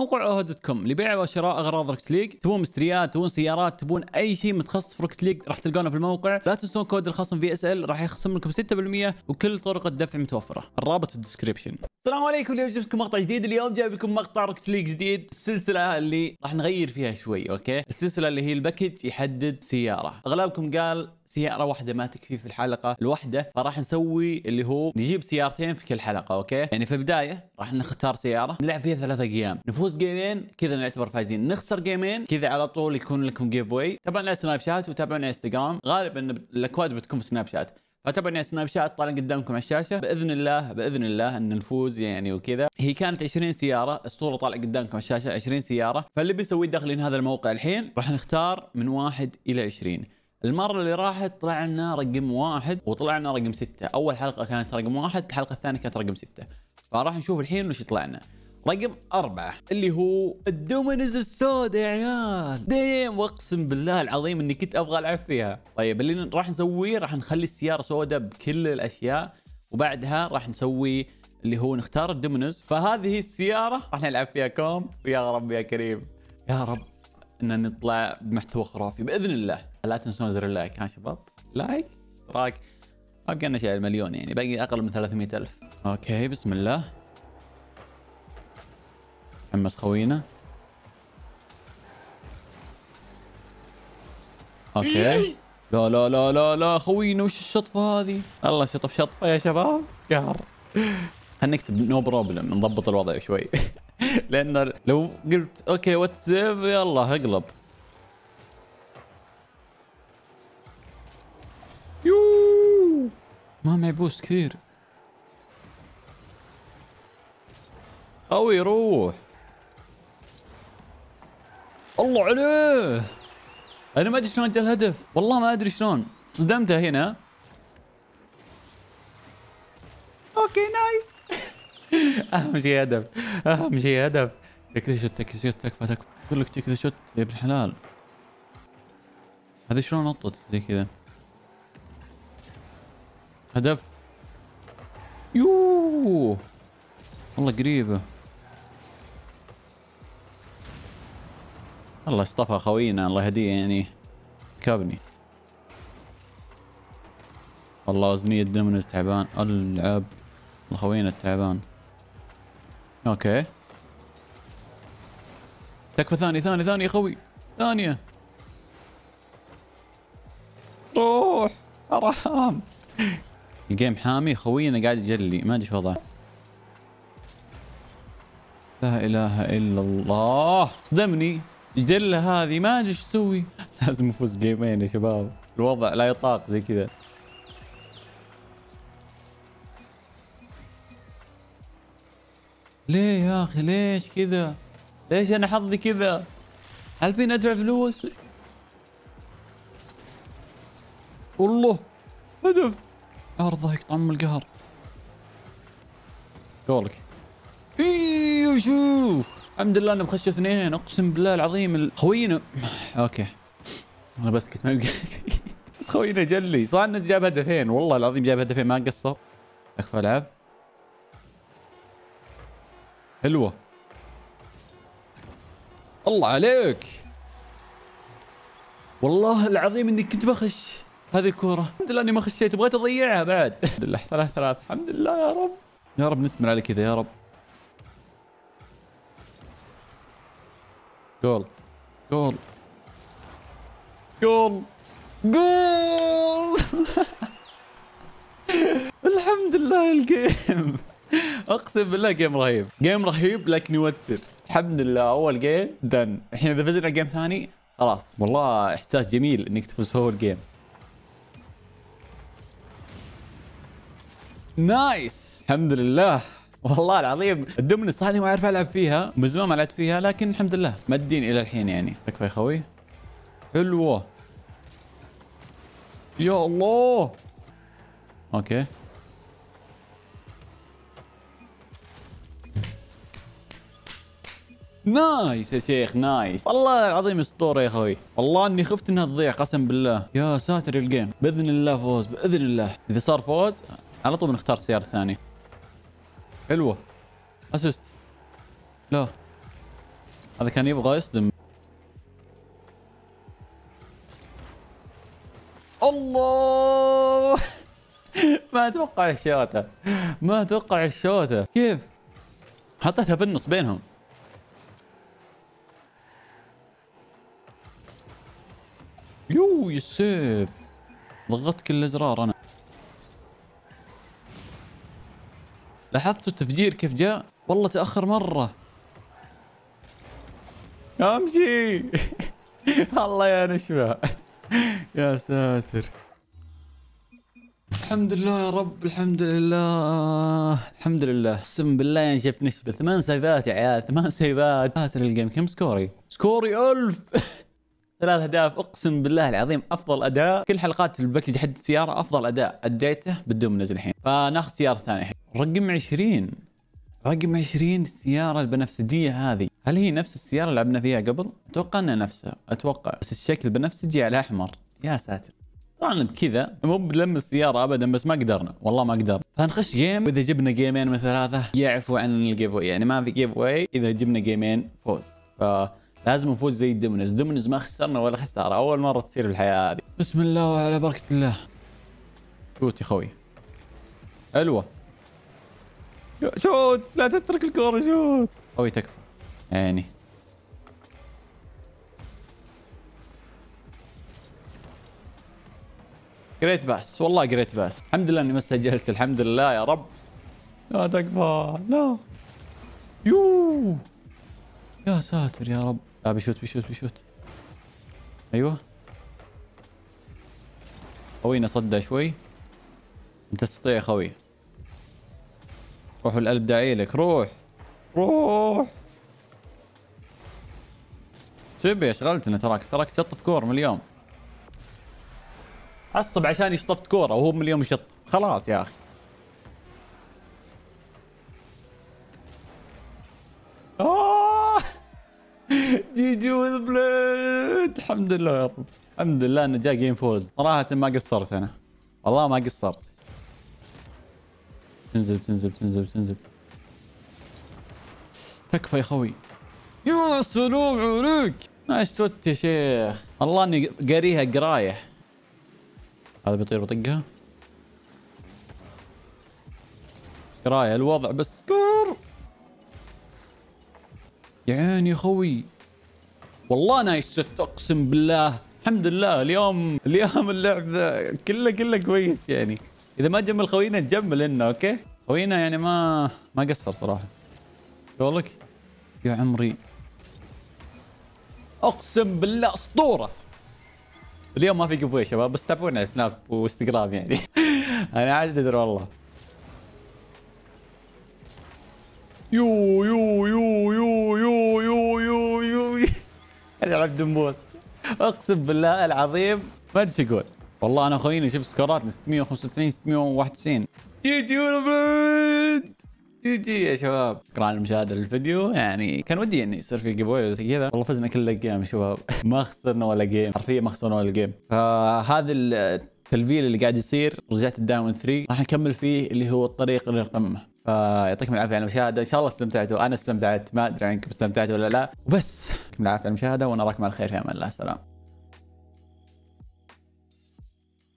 موقع اوهو دوت كوم لبيع وشراء اغراض روكت ليج تبون مستريات تبون سيارات تبون اي شيء متخصص في روكت ليج راح تلقونه في الموقع لا تنسون كود الخصم في اس ال راح يخصم لكم 6% وكل طرق الدفع متوفره الرابط في الديسكربشن السلام عليكم اليوم جبت لكم مقطع جديد اليوم جايب لكم مقطع روكت ليج جديد السلسله اللي راح نغير فيها شوي اوكي السلسله اللي هي الباكج يحدد سياره اغلبكم قال سياره واحده ما تكفي في الحلقه الواحده فراح نسوي اللي هو نجيب سيارتين في كل حلقه اوكي يعني في البدايه راح نختار سياره نلعب فيها ثلاثة ايام نفوز نفوز جيمين كذا نعتبر فايزين نخسر جيمين كذا على طول يكون لكم جيف واي تابعونا على سناب شات وتابعونا على انستغرام غالبا الاكواد بتكون في سناب شات فتابعوني على سناب شات طالع قدامكم على الشاشه باذن الله باذن الله ان نفوز يعني وكذا هي كانت 20 سياره الصوره طالعه قدامكم على الشاشه 20 سياره فاللي بنسويه داخلين هذا الموقع الحين راح نختار من واحد الى 20 المرة اللي راحت طلعنا رقم واحد وطلعنا رقم ستة، أول حلقة كانت رقم واحد، الحلقة الثانية كانت رقم ستة. فراح نشوف الحين وش طلعنا. رقم أربعة اللي هو الدومينز السوداء يا عيال ديم واقسم بالله العظيم اني كنت ابغى العب فيها طيب اللي راح نسويه راح نخلي السيارة سوداء بكل الاشياء وبعدها راح نسوي اللي هو نختار الدومينز فهذه السيارة راح نلعب فيها كوم ويا رب يا كريم يا رب ان نطلع بمحتوى خرافي باذن الله لا تنسون زر اللايك ها شباب لايك اشتراك ما بقى لنا شيء المليون يعني باقي اقل من 300 الف اوكي بسم الله حمس خوينا اوكي إيه. لا لا لا لا لا خوينا وش الشطفه هذه؟ الله شطف شطفه يا شباب قهر خلينا نكتب نو no بروبلم نضبط الوضع شوي لان لو قلت اوكي واتس يلا اقلب يو ما معي بوست كثير قوي روح الله عليه انا ما ادري شلون جاء الهدف والله ما ادري شلون صدمته هنا اوكي نايس اهم شيء هدف اهم شيء هدف تكذا شوت تك شوت تكفى تكفى اقول لك تكذا شوت يا ابن الحلال هذا شلون نطت زي كذا هدف يوه والله قريبه الله اصطفى خوينا الله يهديه يعني كابني والله وزنية دومينوز تعبان العب خوينا التعبان اوكي تكفى ثاني ثاني ثاني يا خوي ثانية روح حرام الجيم حامي خوينا قاعد يجلي ما ادري شو وضعه لا اله الا الله صدمني الجله هذه ما ادري ايش اسوي لازم افوز جيمين يا شباب الوضع لا يطاق زي كذا ليه يا اخي ليش كذا ليش انا حظي كذا هل فيني ادفع فلوس والله هدف عرضه يقطع ام القهر قولك ايوه شوف الحمد لله انا بخش اثنين اقسم بالله العظيم خوينا اوكي انا بسكت ما يبقى شيء بس خوينا جلي صانت جاب هدفين والله العظيم جاب هدفين ما قصر اكفى العب حلوه الله عليك والله العظيم اني كنت بخش هذه الكوره الحمد لله اني ما خشيت بغيت اضيعها بعد الحمد لله ثلاث ثلاث الحمد لله يا رب يا رب نستمر على كذا يا رب جول جول جول جول الحمد لله الجيم اقسم بالله جيم رهيب جيم رهيب لكن يوتر الحمد لله اول جيم دن الحين اذا فزنا جيم ثاني خلاص والله احساس جميل انك تفوز في اول جيم نايس الحمد لله والله العظيم الدمن صحني ما اعرف العب فيها من زمان ما لعبت فيها لكن الحمد لله مادين الى الحين يعني تكفى يا خوي حلوه يا الله اوكي نايس يا شيخ نايس والله العظيم اسطوره يا اخوي والله اني خفت انها تضيع قسم بالله يا ساتر الجيم باذن الله فوز باذن الله اذا صار فوز على طول بنختار سياره ثانيه حلوه اسيست لا هذا كان يبغى يصدم الله ما اتوقع الشوته ما اتوقع الشوته كيف حطيتها في النص بينهم يو يسيف ضغطت كل الازرار انا لاحظت التفجير كيف جاء والله تاخر مره امشي الله يا نشفى يا ساتر الحمد لله يا رب الحمد لله الحمد لله اقسم بالله يعني شفت نشبه ثمان سيفات يا عيال ثمان سيفات ساتر الجيم كم سكوري سكوري الف ثلاث اهداف اقسم بالله العظيم افضل اداء كل حلقات الباكج حد السياره افضل اداء اديته بالدومنز الحين فناخذ سياره ثانيه رقم 20 رقم 20 السيارة البنفسجية هذه هل هي نفس السيارة اللي لعبنا فيها قبل؟ اتوقع انها نفسها اتوقع بس الشكل بنفسجي على احمر يا ساتر طبعا بكذا مو بلم السيارة ابدا بس ما قدرنا والله ما قدرنا فنخش جيم واذا جبنا جيمين من ثلاثة يعفو عن الجيف يعني ما في جيف اذا جبنا جيمين فوز ف لازم نفوز زي الدمنز دمنز ما خسرنا ولا خساره اول مره تصير في الحياه هذه بسم الله وعلى بركه الله شوت يا خوي حلوه شوت لا تترك الكوره شوت خوي تكفى يعني جريت باس والله جريت باس الحمد لله اني ما استجلت الحمد لله يا رب لا تكفى لا يو يا ساتر يا رب لا آه، بيشوت بيشوت بيشوت ايوه خوينا صدى شوي انت تستطيع خوي روح القلب داعي لك روح روح سبي اشغلتنا تراك تراك تشطف كور من اليوم عصب عشان يشطفت كوره وهو من اليوم يشطف خلاص يا اخي جي جي بليد الحمد لله يا رب الحمد لله انه جاء جيم فوز صراحه ما قصرت انا والله ما قصرت تنزل تنزل تنزل تنزل تكفى يا خوي يا سلام عليك ما شفت يا شيخ والله اني قاريها قرايه هذا بيطير بطقها قرايه الوضع بس كور يا عيني يا خوي والله نايس ست اقسم بالله الحمد لله اليوم اليوم اللعبه كله كله كويس يعني اذا ما تجمل خوينا تجمل لنا اوكي خوينا يعني ما ما قصر صراحه شغلك يا عمري اقسم بالله اسطوره اليوم ما في قفوه يا شباب بس تابعونا سناب وانستغرام يعني انا عاد ادري والله يو يو يو يو العب دمبوس اقسم بالله العظيم ما ادري ايش اقول والله انا خويني شوف سكورات 695 691 جي جي جي جي يا شباب شكرا المشاهدة للفيديو يعني كان ودي اني يصير في جيب زي كذا والله فزنا كل الجيم يا شباب ما خسرنا ولا جيم حرفيا ما خسرنا ولا جيم فهذا التلفيل اللي قاعد يصير رجعت الداون 3 راح نكمل فيه اللي هو الطريق للقمه فيعطيكم العافيه على المشاهده ان شاء الله استمتعتوا انا استمتعت ما ادري عنكم استمتعتوا ولا لا وبس يعطيكم العافيه على المشاهده ونراكم على خير في امان الله سلام